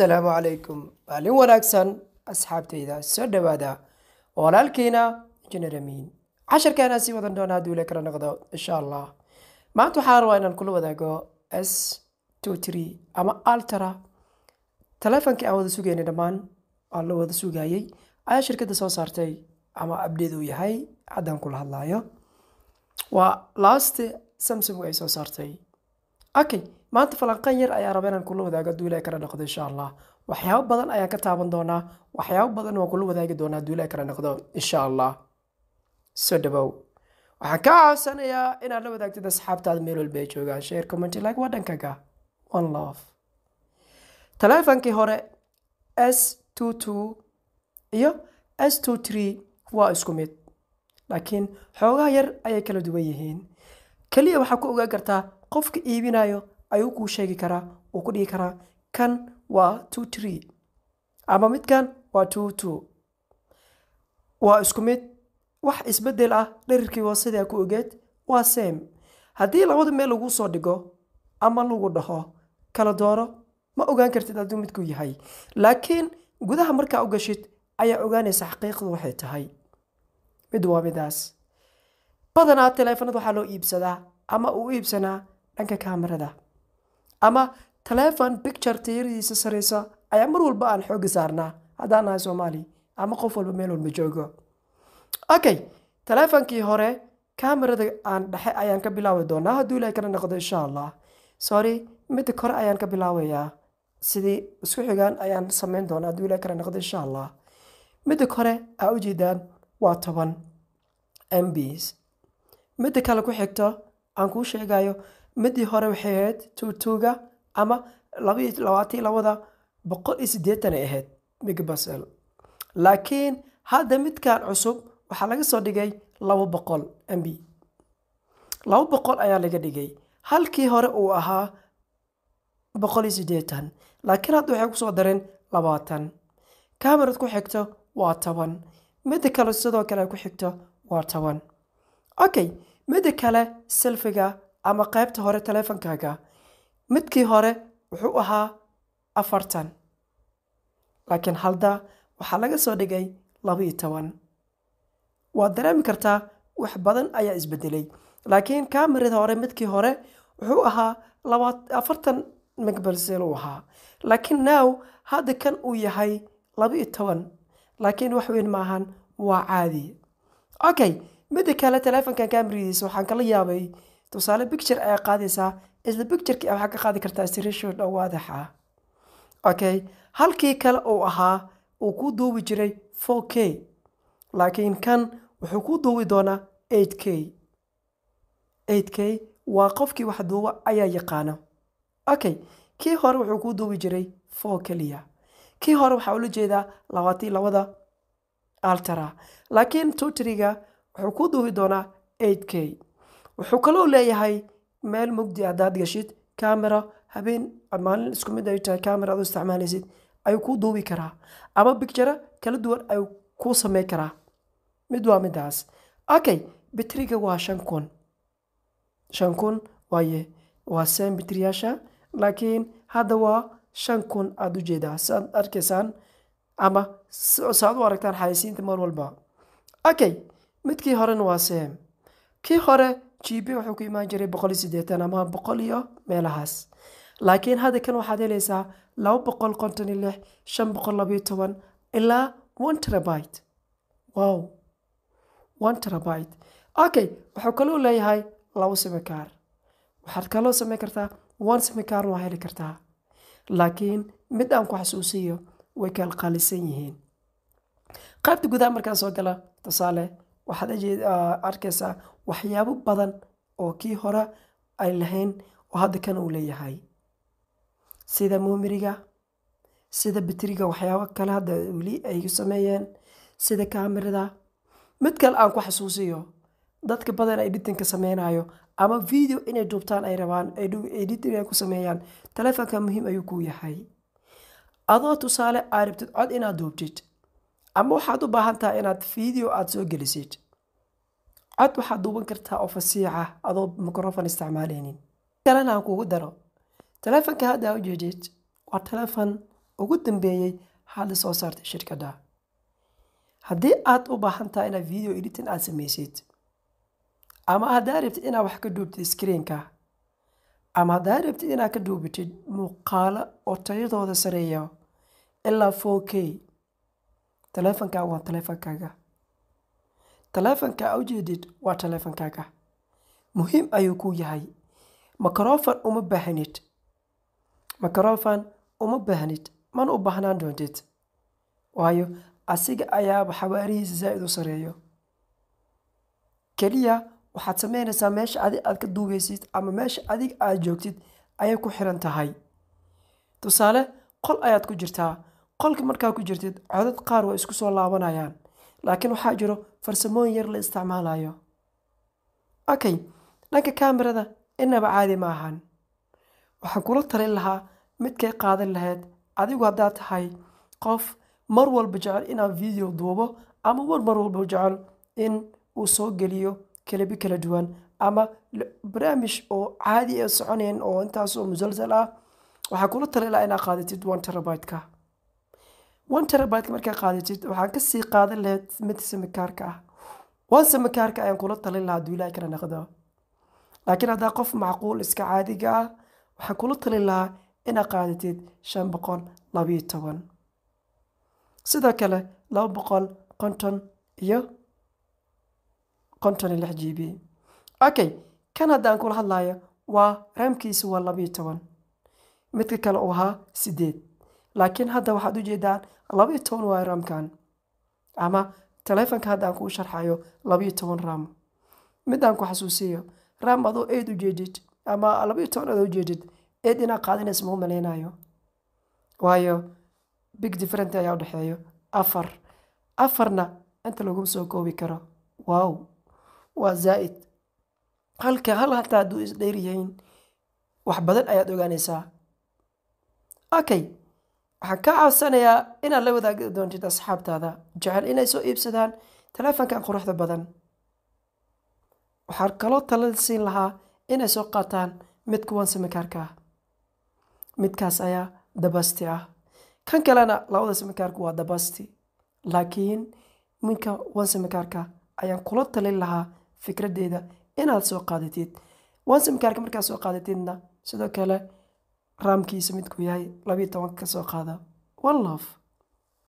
assalaamu calaykum maalin wanaagsan asxaabtayda soo dhowaada walaalkiina injineer amiin casharkaana sii wadan doona haddii kala noqdo insha allah maanta waxaan rabaa inaan kula wadaago s two tree ama altara taleefonkai aan wada sugaynay dhammaan aan la wada sugayey ayaa shirkadda soo saartay ama abdheed uu yahay haddaan kula hadlaayo waa last samsung ay soo saartay okay maanta falanqan yar ayaa raba inaan kula wadaago hadduu ilahay noqdo insha allah waxyaabo badan ayaan ka taaban doonaa waxyaabo badan waan kula wadaagi doonaa hadduu ilahay noqdo insha allah soo dhawow waxaan kaa codsanayaa inaad la wadaagtid asxaabtaada meel walba ay joogaan sheer comment like wadhankaga one love taleefankii hore s iyo s waa isku mid laakiin xoogaha yar ayay kala duwan yihiin keliya waxaa ku ogaan kartaa qofka iibinayo ayuu kuu sheegi karaa uu ku dhihi karaa kan waa two tree ama midkan waa two two waa isku mid wax isbedel ah dherirkii waa sidaa ku ogeed waa sem haddii labada meel lagu soo dhigo ama lagu dhaho kala dooro ma ogaan kartid hadduu midku yahay laakiin gudaha markaa u gashid ayaa ogaanaysa xaqiiqdu waxay tahay mid waa midaas badanaa teleefanada waxaa loo iibsadaa ama uu iibsanaa dhanka kaamarada ama telefon picture tayaradiisa sareysa ayaa mar walba aan xooga saarnaa haddaan nahay soomaali ama qof walba meel walba joogo okay telefonkii hore kamarada aan dhexe ayaan ka bilaabi doonaa hadduu ilahay kana noqdo insha allah sorry midda kore ayaan ka bilaabayaa sidii isku xigaan ayaan samayn doonaa hadduu ilahay kana noqdo insha allah midda kore aa ujeedaan waa toban mbs midda kale ku xigto aan kuu sheegayo midii hore waxay ahayd tutuga ama labaatan boqol iyo sideetan ay ahayd megabasel laakiin hadda midkan cusub waxaa laga soo dhigay laba boqol mb laba boqol ayaa laga dhigay halkii hore uu ahaa boqol iyo sideetan laakiin hadda waxay kusoo dareen labaatan kamarad ku xigto waa toban midda kale sidoo kale ku xigto waa toban okay midda kale selfiga ama qaybta hore taleefankaaga midkii hore wuxuu ahaa afartan laakiin halda waxaa laga soo dhigay labayo toban waad dareemi kartaa wax badan ayaa isbedelay laakiin kaamirada hore midkii hore wuxuu ahaa afartan megbalsel uu ahaa laakiin now hadda kan uu yahay labayo toban laakiin wax weyn maahan waa caadi okay mida kale taleefonkan kaamiradiisa waxaan kala yaabay tusaale bicture ayaa qaadaysaa isla bictureki waxaa ka qaadi kartaa sratio waadaxa ah okay halkii kale uu ahaa uu ku duubi jiray four k laakiin kan wuxuu ku duubi doonaa eight k eight k waa qofkii wax duuba ayaa yaqaana okay kii hore wuxuu ku duubi jiray four keliya kii hore waxaa ula jeedaa labaati labada altara laakiin tutriga wuxuu ku duubi doonaa eight k wuxuu kaloo leeyahay meel mugdi haddaad gashid camera habeen maalin isku mid ay ah, tahay camera aad u isticmaalaysid ayuu kuu duubi karaa ama bicjara kala duwan ayuu kuu sameyn karaa mid waa midaas okay bitriga waa shan kun shan kun waaye waa seen bitriyaasha laakiin hadda waa shan kun aada u jeedaa siaad arkaysaan ama saad u aragtaan xayaysiinta mar walba okay midkii horena waa seem kii hore gb wuxuu ku imaan jiray boqol iyo siddeetan ama boqol iyo meelahaas laakiin hadda kan waxaad helaysaa laba boqol konton iyo lix shan boqol labayo toban ilaa one terabyte wow one terabyte okay wuxuu kaloo leeyahay labo simikaar waxaad kaloo samayn kartaa one simikaar waa heli kartaa laakiin mid aan ku xasuusiyo way kala qaalisan yihiin qaybta gudaha markaan soo gala tusaale waxaad ah, arkaysaa waxyaabo badan oo kii hore ay lahayn oo hadda kan uu leeyahay sida muumiriga sida bitriga waxyaabo kale hadda ay sameeyeen sida kamerada mid kale aan ku xasuusiyo dadka badan editinka sameynayo ama video inay duubtaan ay rabaan editing ay ku sameeyaan taleefonka muhiim ayuu kuu yahay adoo tusaale aa rabtid cod inaad duubtid ama waxaad u baahan tahay inaad video aada soo gelisid cod waxaad duuban kartaa oo fasiixa adoo microfon isticmaaleynin kalena aan kugu daro teleefonka hadda ujeedid waa teleefon ugu dambeeyey hada soo saartay shirkadda haddii aad u baahan tahay inaad video editin aad samaysid ama haddaa rabtid inaad wax ka duubtid screenka ama haddaa rabtid inaad ka duubitid muuqaalo oo tayadooda sareeya ilaa four k taleefanka waa taleefankaaga taleefanka ujeedid waa taleefankaaga muhiim ayuu kuu yahay makarofan uma baahnid makarofan uma baahnid mana u baahnaan doontid waayo asiga ayaaba xawaarihiisa zaa'id u sareeyo keliya waxaad samaynaysaa meesha adig aad ka duugaysid ama meesha adiga aad joogtid ayay ku xiran tahay tusaale qol ayaad ku jirtaa qolka markaa ku jirtid codad qaar waa isku soo laabanayaan laakiin waxaa jiro farsamooyin yar la isticmaalayo okay dhanka kaamirada inaba caadi ma ahan waxaan kula talin lahaa midkay qaadan lahayd adigu haddaad tahay qof mar walba jecel inaan video duubo ama war mar walba jecel in uu soo geliyo kelebi kala duwan ama barnaamij oo caadi a soconayn oo intaas musalsal ah waxaan kula talin lahaa inaad qaadatid one terabyte one terabyte markaa qaadatid waxaan kasii qaadan lahayd mid samikaarka ah wan samikaarka ayaan kula talin lahaa hadduu ilahay kala naqdo laakiin haddaa qof macquul iska caadiga ah waxaan kula talin lahaa inaad qaadatid shan boqol labiyo toban sidoo kale laba boqol konton iyo konton iyo lix g b okay kan hadda kula hadlayo waa ramkiisu waa labiyo toban midka kale uu ahaa sideed laakiin hadda waxaad u jeedaan laba toban waayo raamkan ama taleefonka hadda aan kuu sharxayo labaiyo toban ram mid aan ku xasuusiyo ram adoo eed u jeedid ama labaiyo toban adoo jeedid eed inaa qaadinays mau malaynayo waayo big different ayaa udhexeeyo afar afarna inta laguma soo koobi karo waw waa zaa'id halka hal hataa hadduu isdheer yihiin wax badan ayaad ogaanaysaa okay waxaan ka codsanayaa inaad la wadaagi doontid asxaabtaada jecel inay soo iibsadaan taleefankan quruxda badan waxaan kaloo tala siin lahaa inay soo qaataan mid kuwan simikaarka ah midkaas ayaa dabasti ah kan kalena labada simikaarku waa dabasti laakiin minka wan simikaarka ayaan kula talin lahaa fikraddeeda inaad soo qaadatid wan simikaarka markaad soo qaadatidna sidoo kale raamkiisa midkuu yahay labiiyo tobanka ka soo qaada one